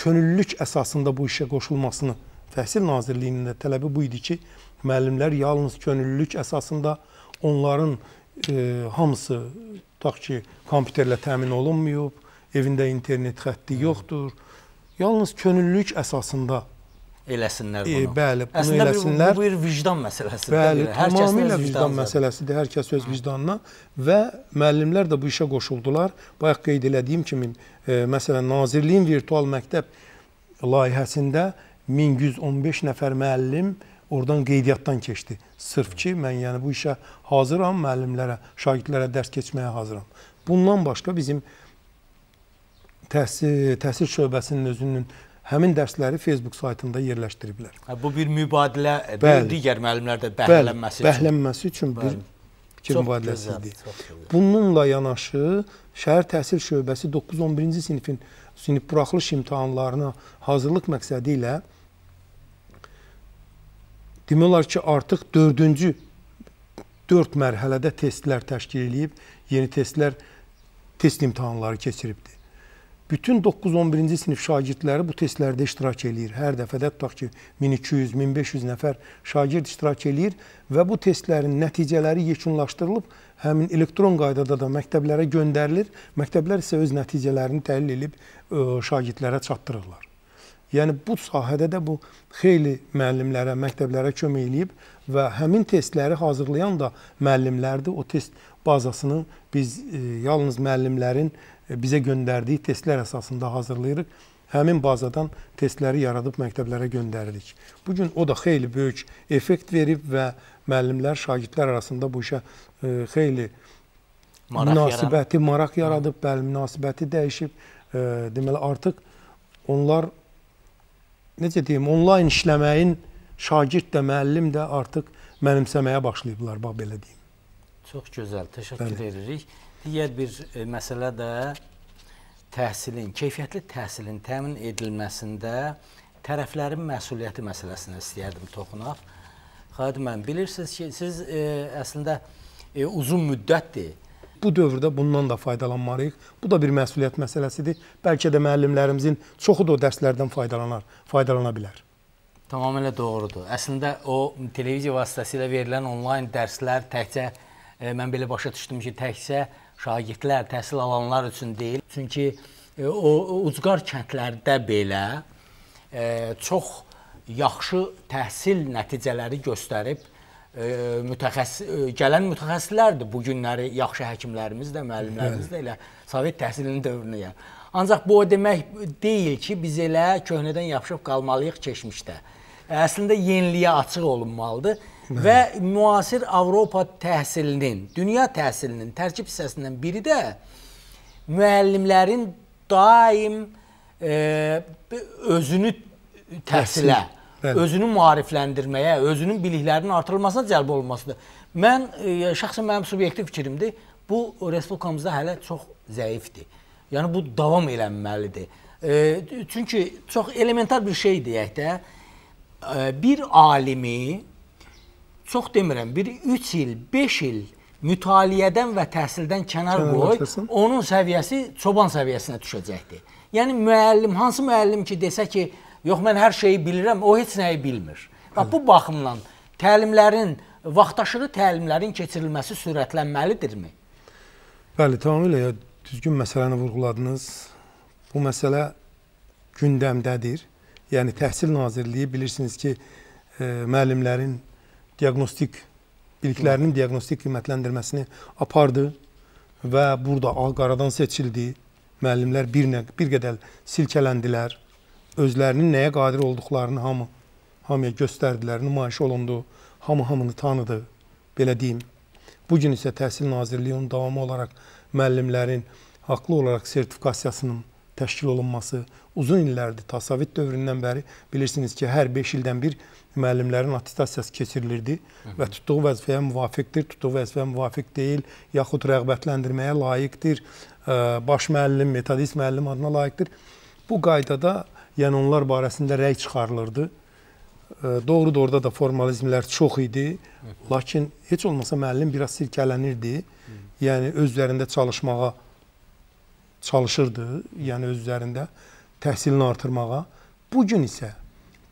könüllülük əsasında bu işə qoşulmasını Təhsil Nazirliyinin də tələbi bu idi ki, müəllimlər yalnız könüllülük əsasında onların e, hamısı tutaq ki, kompüterlə təmin olunmayıb, evində internet xətti yoxdur. Yalnız könüllülük əsasında eləsinlər bunu. E, bəli, bunu Əslində eləsinlər. Bu bir vicdan məsələsidir. Bəli, hər tamamilə vicdan məsələsidir. Hər kəs öz vicdanına və müəllimlər də bu işə qoşuldular. Bayaq qeyd elədiyim kimi, e, məsələn, Nazirliyin virtual məktəb layihəsində 1115 nəfər müəllim oradan qeydiyyatdan keçdi. Sırf ki, mən yəni bu işə hazıram, müəllimlərə, şagirdlərə dərs keçməyə hazıram. Bundan başqa bizim təhsil, təhsil şöbəsinin özünün həmin dərsləri Facebook saytında yerləşdiriblər. Hə, bu bir mübadilə, bəli, digər müəllimlərdə bəhlənməsi bəli, üçün. Bəhlənməsi üçün bir bəli. fikir çox mübadiləsidir. Gözəl, gözəl. Bununla yanaşı şəhər təhsil şöbəsi 9-11-ci sinifin sinif buraxılış imtahanlarına hazırlıq məqsədi ilə demək olar ki, artıq 4-cü 4 mərhələdə testlər təşkil edib, yeni testlər test imtahanları keçiribdi bütün 9-11-ci sinif şagirdləri bu testlərdə iştirak eləyir. Hər dəfədə tutaq ki, 1200-1500 nəfər şagird iştirak eləyir və bu testlərin nəticələri yekunlaşdırılıb həmin elektron qaydada da məktəblərə göndərilir. Məktəblər isə öz nəticələrini təhlil edib e, şagirdlərə çatdırırlar. Yəni bu sahədə də bu xeyli müəllimlərə, məktəblərə kömək eləyib və həmin testləri hazırlayan da müəllimlərdir. O test bazasını biz e, yalnız müəllimlərin E, bizə göndərdiyi testlər əsasında hazırlayırıq. Həmin bazadan testləri yaradıb məktəblərə göndəririk. Bu gün o da xeyli böyük effekt verib və müəllimlər, şagirdlər arasında bu işə e, xeyli maraq münasibəti, yaran. maraq yaradıb, bəli, münasibəti dəyişib. E, deməli artıq onlar necə deyim, onlayn işləməyin şagird də, müəllim də artıq mənimsəməyə başlayıblar, bax belə deyim. Çox gözəl, təşəkkür Bəli. edirik. Digər bir e, məsələ də təhsilin, keyfiyyətli təhsilin təmin edilməsində tərəflərin məsuliyyəti məsələsinə istəyərdim toxunaq. Xadim mən bilirsiniz ki, siz e, əslində e, uzun müddətdir. Bu dövrdə bundan da faydalanmalıyıq. Bu da bir məsuliyyət məsələsidir. Bəlkə də müəllimlərimizin çoxu da o dərslərdən faydalanar, faydalana bilər. Tamamilə doğrudur. Əslində o televiziya vasitəsilə verilən onlayn dərslər təkcə e, mən belə başa düşdüm ki, təkcə e, şagirdlər, təhsil alanlar üçün deyil. Çünki e, o ucqar kəndlərdə belə e, çox yaxşı təhsil nəticələri göstərib e, mütəxəssis e, gələn mütəxəssislərdir. Bu günləri yaxşı həkimlərimiz də, müəllimlərimiz də elə Sovet təhsilinin dövrünə yəni. Ancaq bu o demək deyil ki, biz elə köhnədən yapışıb qalmalıyıq keçmişdə. E, əslində yeniliyə açıq olunmalıdır. Bəli. Və müasir Avropa təhsilinin, dünya təhsilinin tərkib hissəsindən biri də müəllimlərin daim e, özünü təhsilə, Təhsil. özünü maarifləndirməyə, özünün biliklərinin artırılmasına cəlb olunmasıdır. Mən e, şəxsən mənim subyektiv fikrimdir. Bu respublikamızda hələ çox zəifdir. Yəni bu davam eləməlidir. E, çünki çox elementar bir şey deyək də, e, bir alimi çox demirəm, bir 3 il, 5 il mütaliədən və təhsildən kənar qoy, onun səviyyəsi çoban səviyyəsinə düşəcəkdir. Yəni müəllim, hansı müəllim ki, desə ki, yox mən hər şeyi bilirəm, o heç nəyi bilmir. Və bu baxımdan təlimlərin, vaxtaşırı təlimlərin keçirilməsi sürətlənməlidirmi? Bəli, tamamilə düzgün məsələni vurğuladınız. Bu məsələ gündəmdədir. Yəni Təhsil Nazirliyi bilirsiniz ki, e, müəllimlərin diaqnostik biliklərinin diaqnostik qiymətləndirməsini apardı və burada ağ-qaradan seçildi. Müəllimlər bir, nə, bir qədər silkələndilər. Özlərinin nəyə qadir olduqlarını hamı hamıya göstərdilər, nümayiş olundu. Hamı hamını tanıdı, belə deyim. Bu gün isə Təhsil Nazirliyi onun davamı olaraq müəllimlərin haqlı olaraq sertifikasiyasının təşkil olunması uzun illərdir. Ta Sovet dövründən bəri bilirsiniz ki, hər 5 ildən bir müəllimlərin attestasiyası keçirilirdi və tutduğu vəzifəyə müvafiqdir, tutduğu vəzifəyə müvafiq deyil, yaxud rəğbətləndirməyə layiqdir, e, baş müəllim, metodist müəllim adına layiqdir. Bu qaydada yəni onlar barəsində rəy çıxarılırdı. E, doğrudur, orada da formalizmlər çox idi, lakin heç olmasa müəllim biraz sirkələnirdi. Yəni öz üzərində çalışmağa çalışırdı, yəni öz üzərində təhsilini artırmağa. Bu gün isə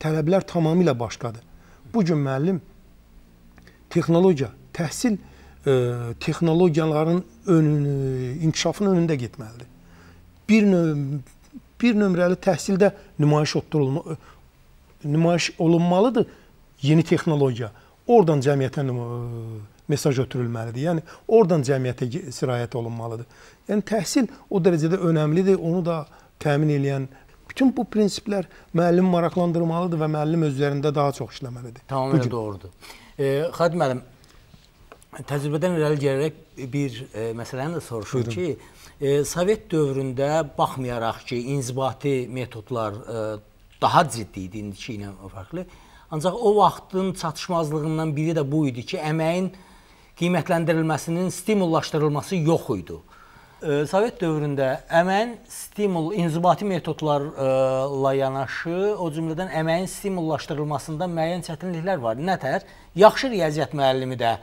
tələblər tamamilə başqadır. Bu gün müəllim texnologiya, təhsil e, texnologiyaların önünü, inkişafının önündə getməlidir. Bir növ bir nömrəli təhsildə nümayiş otdurulma nümayiş olunmalıdır yeni texnologiya. Oradan cəmiyyətə mesaj ötürülməlidir. Yəni oradan cəmiyyətə sirayət olunmalıdır. Yəni təhsil o dərəcədə önəmlidir, onu da təmin edən bütün bu prinsiplər müəllim maraqlandırmalıdır və müəllim özlərində daha çox işləməlidir. Tamamilə doğrudur. E, Xadim müəllim, təcrübədən irəli gələrək bir e, məsələni də soruşur Buyurun. ki, e, Sovet dövründə baxmayaraq ki, inzibati metodlar e, daha ciddi idi indiki ilə fərqli. Ancaq o vaxtın çatışmazlığından biri də bu idi ki, əməyin e, qiymətləndirilməsinin stimullaşdırılması yox idi. Sovet dövründə əməyin stimul inzibati metodlarla yanaşı, o cümlədən əməyin stimullaşdırılmasında müəyyən çətinliklər var. Nətər? Yaxşı riyaziyyat müəllimi də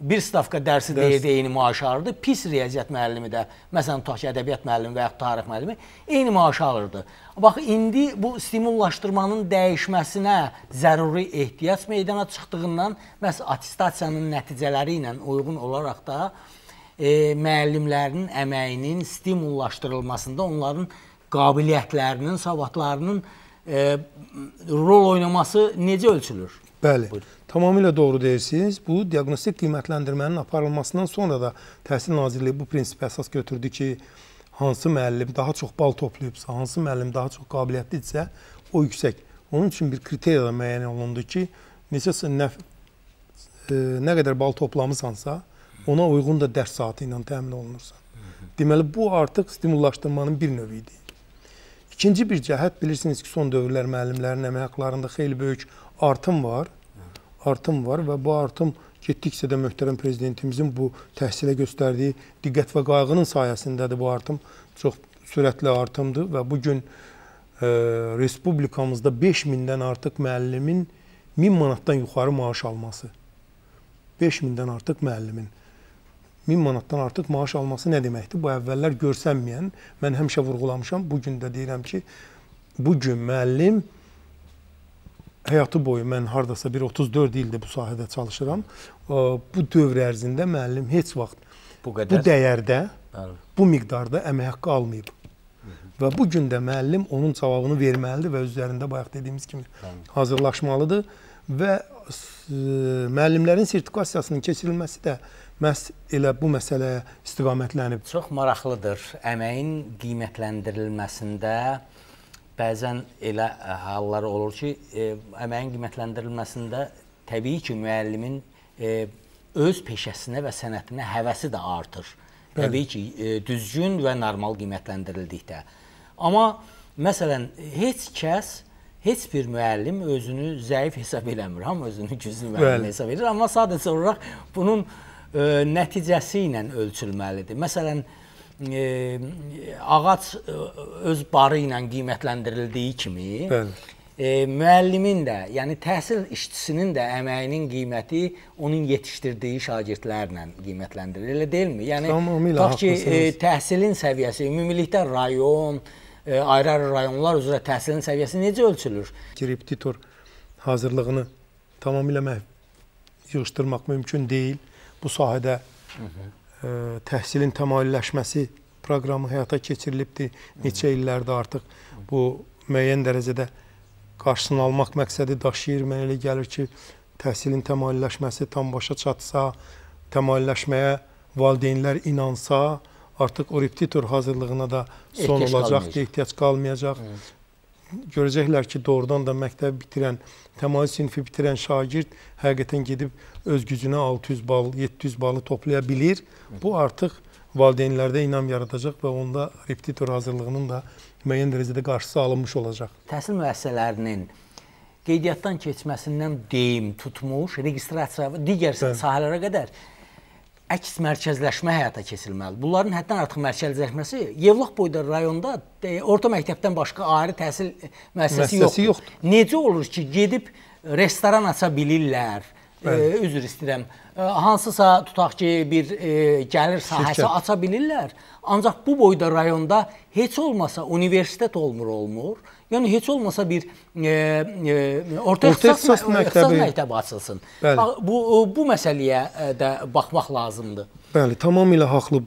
bir stavka dərsi Dərs. deyə eyni maaşı alırdı. Pis riyaziyyat müəllimi də, məsələn, tutaq ki, ədəbiyyat müəllimi və yaxud tarix müəllimi eyni maaşı alırdı. Bax, indi bu stimullaşdırmanın dəyişməsinə zəruri ehtiyac meydana çıxdığından məhz attestasiyanın nəticələri ilə uyğun olaraq da e, müəllimlərinin əməyinin stimullaşdırılmasında onların qabiliyyətlərinin, savadlarının e, rol oynaması necə ölçülür? Bəli. Buyur. Tamamilə doğru deyirsiniz. Bu diaqnostik qiymətləndirmənin aparılmasından sonra da Təhsil Nazirliyi bu prinsipə əsas götürdü ki, hansı müəllim daha çox bal toplayıbsa, hansı müəllim daha çox qabiliyyətlidirsə, o yüksək. Onun üçün bir kriteriya da müəyyən olundu ki, necə nə, e, nə qədər bal toplamısansa, ona uyğun da dərs saati ilə təmin olunursan. Deməli bu artıq stimullaşdırmanın bir növü idi. İkinci bir cəhət bilirsiniz ki, son dövrlər müəllimlərin əmək haqqlarında xeyli böyük artım var artım var və bu artım getdikcə də möhtərəm prezidentimizin bu təhsilə göstərdiyi diqqət və qayğının sayəsindədir bu artım. Çox sürətli artımdır və bu gün e, respublikamızda 5000-dən artıq müəllimin 1000 manatdan yuxarı maaş alması. 5000-dən artıq müəllimin 1000 manatdan artıq maaş alması nə deməkdir? Bu əvvəllər görsənməyən, mən həmişə vurğulamışam, bu gün də deyirəm ki, bu gün müəllim həyatı boyu mən hardasa bir 34 ildir bu sahədə çalışıram. Bu dövr ərzində müəllim heç vaxt bu qədər bu dəyərdə, bəli. bu miqdarda əmək haqqı almayıb. Və bu gün də müəllim onun cavabını verməlidir və üzərində bayaq dediyimiz kimi bəli. hazırlaşmalıdır və e, müəllimlərin sertifikasiyasının keçirilməsi də məhz elə bu məsələyə istiqamətlənib. Çox maraqlıdır. Əməyin qiymətləndirilməsində Bəzən elə e, hallar olur ki, e, əməyin qiymətləndirilməsində təbii ki, müəllimin e, öz peşəsinə və sənətinə həvəsi də artır. Bəli. Təbii ki, e, düzgün və normal qiymətləndirildikdə. Amma məsələn, heç kəs heç bir müəllim özünü zəif hesab eləmir, hamı özünü güclü müəllim Bəli. hesab edir, amma sadəcə olaraq bunun e, nəticəsi ilə ölçülməlidir. Məsələn, e, ağac e, öz barı ilə qiymətləndirildiyi kimi Bəli. E, müəllimin də, yəni təhsil işçisinin də əməyinin qiyməti onun yetişdirdiyi şagirdlərlə qiymətləndirilir, elə deyilmi? Yəni tutaq ki, e, təhsilin səviyyəsi ümumilikdə rayon, e, ayrı-ayrı rayonlar üzrə təhsilin səviyyəsi necə ölçülür? Repetitor hazırlığını tamamilə məhv yığışdırmaq mümkün deyil bu sahədə. Hı -hı. E, təhsilin təmayülləşməsi proqramı həyata keçirilibdir. Neçə illərdə artıq bu müəyyən dərəcədə qarşısını almaq məqsədi daşıyır. Mən elə gəlir ki, təhsilin təmayülləşməsi tam başa çatsa, təmayülləşməyə valideynlər inansa, artıq o repetitor hazırlığına da son ehtiyac olacaq, qalmayacaq. ehtiyac qalmayacaq. Hı görəcəklər ki, doğrudan da məktəbi bitirən, təmayül sinfi bitirən şagird həqiqətən gedib öz gücünə 600 bal, 700 balı toplaya bilir. Bu artıq valideynlərdə inam yaradacaq və onda repetitor hazırlığının da müəyyən dərəcədə qarşısı alınmış olacaq. Təhsil müəssisələrinin qeydiyyatdan keçməsindən deyim tutmuş, registrasiya və digər Bəli. sahələrə qədər əks mərkəzləşmə həyata keçirilməlidir. Bunların həddən artıq mərkəzləşməsi Yevlax boyda rayonda e, orta məktəbdən başqa ayrı təhsil e, müəssisəsi yoxdur. yoxdur. Necə olur ki, gedib restoran aça bilirlər? E, Bəli. Üzr istəyirəm. Hansısa tutaq ki, bir e, gəlir sahəsi Şirkət. aça bilirlər. Ancaq bu boyda rayonda heç olmasa universitet olmur, olmur. Yəni heç olmasa bir e, e, orta, orta ixtisas, ixtisas məktəbi, ixtisas məktəbi açılsın. Bəli. Bax, bu bu məsələyə e, də baxmaq lazımdır. Bəli, tamamilə haqlı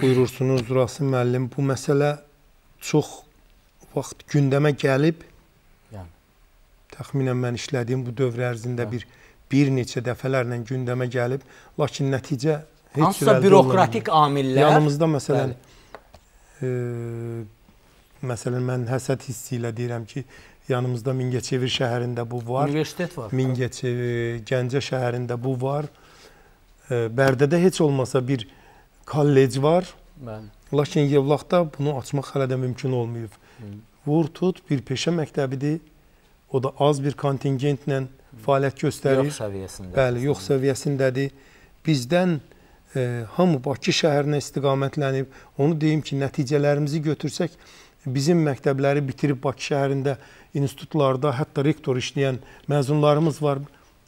buyurursunuz Rasim müəllim. Bu məsələ çox vaxt gündəmə gəlib. Yəni təxminən mən işlədiyim bu dövr ərzində yəni. bir bir neçə dəfələrlə gündəmə gəlib, lakin nəticə heç hansısa bürokratik olmadı. amillər yanımızda məsələn e, Məsələn, mən həsəd hissi ilə deyirəm ki, yanımızda Mingəçevir şəhərində bu var. Universitet var. Mingəçevir, Gəncə şəhərində bu var. Bərdədə heç olmasa bir kollec var. Bəli. Lakin Yevlaqda bunu açmaq hələ də mümkün olmayıb. Hı. Vur tut bir peşə məktəbidir. O da az bir kontingentlə fəaliyyət göstərir. Yox səviyyəsində. Bəli, yox səviyyəsindədir. Bizdən e, hamı Bakı şəhərinə istiqamətlənib. Onu deyim ki, nəticələrimizi götürsək, bizim məktəbləri bitirib Bakı şəhərində institutlarda, hətta rektor işləyən məzunlarımız var.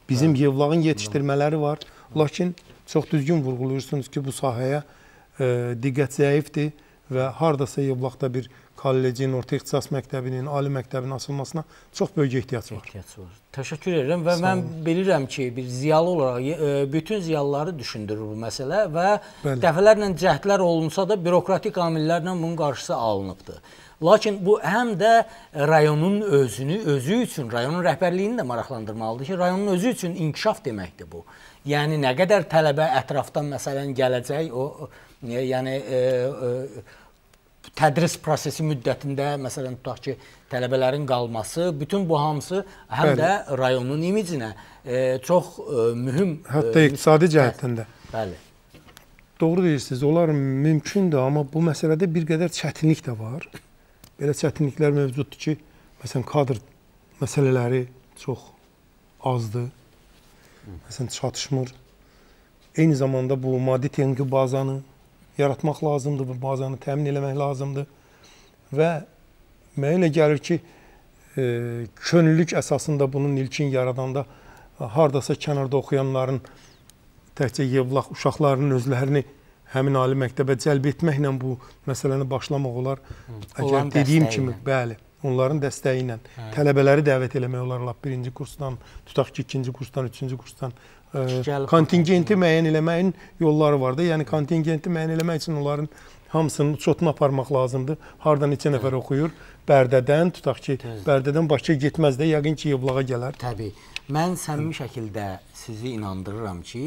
Bizim Yevlağın yetişdirmələri var. Lakin çox düzgün vurğuluyursunuz ki, bu sahəyə e, diqqət zəifdir və hardasa Yevlaqda bir kollecin, orta ixtisas məktəbinin, ali məktəbinin açılmasına çox böyük ehtiyac var. Ehtiyac var. Təşəkkür edirəm və mən bilirəm ki, bir ziyalı olaraq e, bütün ziyalıları düşündürür bu məsələ və Bəli. dəfələrlə cəhdlər olunsa da bürokratik amillərlə bunun qarşısı alınıbdır. Lakin bu həm də rayonun özünü, özü üçün, rayonun rəhbərliyini də maraqlandırmalıdır ki, rayonun özü üçün inkişaf deməkdir bu. Yəni nə qədər tələbə ətrafdan məsələn gələcək, o e, yəni e, e, tədris prosesi müddətində məsələn tutaq ki, tələbələrin qalması, bütün bu hamısı həm bəli. də rayonun imicinə e, çox e, mühüm e, hətta e, iqtisadi cəhətdən də. Bəli. Doğru deyirsiniz. Onlar mümkündür, amma bu məsələdə bir qədər çətinlik də var belə çətinliklər mövcuddur ki, məsələn, kadr məsələləri çox azdır. Məsələn, çatışmır. Eyni zamanda bu maddi texniki bazanı yaratmaq lazımdır, bu bazanı təmin eləmək lazımdır. Və mənə elə gəlir ki, e, könüllülük əsasında bunun ilkin yaradanda e, hardasa kənarda oxuyanların təkcə yevlaq uşaqlarının özlərini həmin ali məktəbə cəlb etməklə bu məsələni başlamaq olar. Əgər dediyim kimi, bəli, onların dəstəyi ilə hə. tələbələri dəvət eləmək olar lap birinci kursdan, tutaq ki, ikinci kursdan, üçüncü kursdan ə, kontingenti müəyyən eləməyin yolları var da. Yəni kontingenti müəyyən eləmək üçün onların hamısının çotunu aparmaq lazımdır. Harda neçə hə. nəfər oxuyur? Bərdədən, tutaq ki, Bərdədən Bakıya getməz də, yəqin ki, Yevlağa gələr. Təbii. Mən səmimi şəkildə sizi inandırıram ki,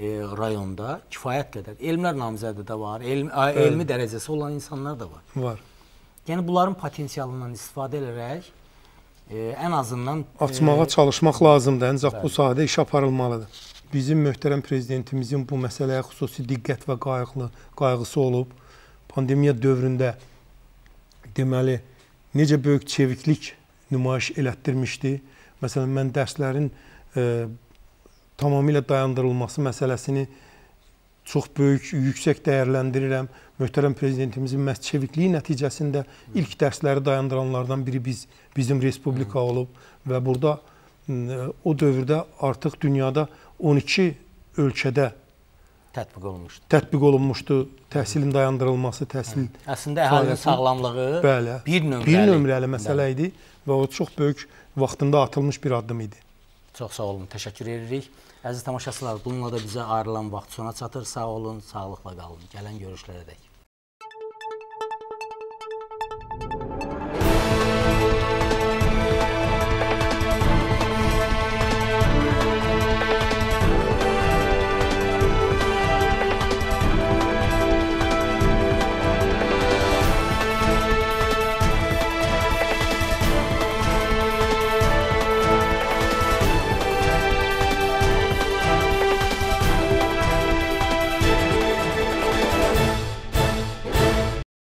e, rayonda kifayət qədər elmlər namizədi də var, elm, Bəli. elmi dərəcəsi olan insanlar da var. Var. Yəni bunların potensialından istifadə edərək e, ən azından e, açmağa e, çalışmaq lazımdır, ancaq bəli. bu sahədə iş aparılmalıdır. Bizim möhtərəm prezidentimizin bu məsələyə xüsusi diqqət və qayğılı qayğısı olub. Pandemiya dövründə deməli necə böyük çeviklik nümayiş elətdirmişdi. Məsələn, mən dərslərin e, tamamilə dayandırılması məsələsini çox böyük, yüksək dəyərləndirirəm. Möhtərəm prezidentimizin məhz çevikliyi nəticəsində ilk dərsləri dayandıranlardan biri biz bizim respublika olub və burada o dövrdə artıq dünyada 12 ölkədə tətbiq olunmuşdu. Tətbiq olunmuşdu təhsilin dayandırılması, təhsil. Hı. Hə. Əslində əhalinin sağlamlığı bəli, bir nömrəli bir nömrəli məsələ idi və o çox böyük vaxtında atılmış bir addım idi. Çox sağ olun, təşəkkür edirik. Əziz tamaşaçılar, bununla da bizə ayrılan vaxt sona çatır. Sağ olun, sağlıqla qalın. Gələn görüşlərə dək.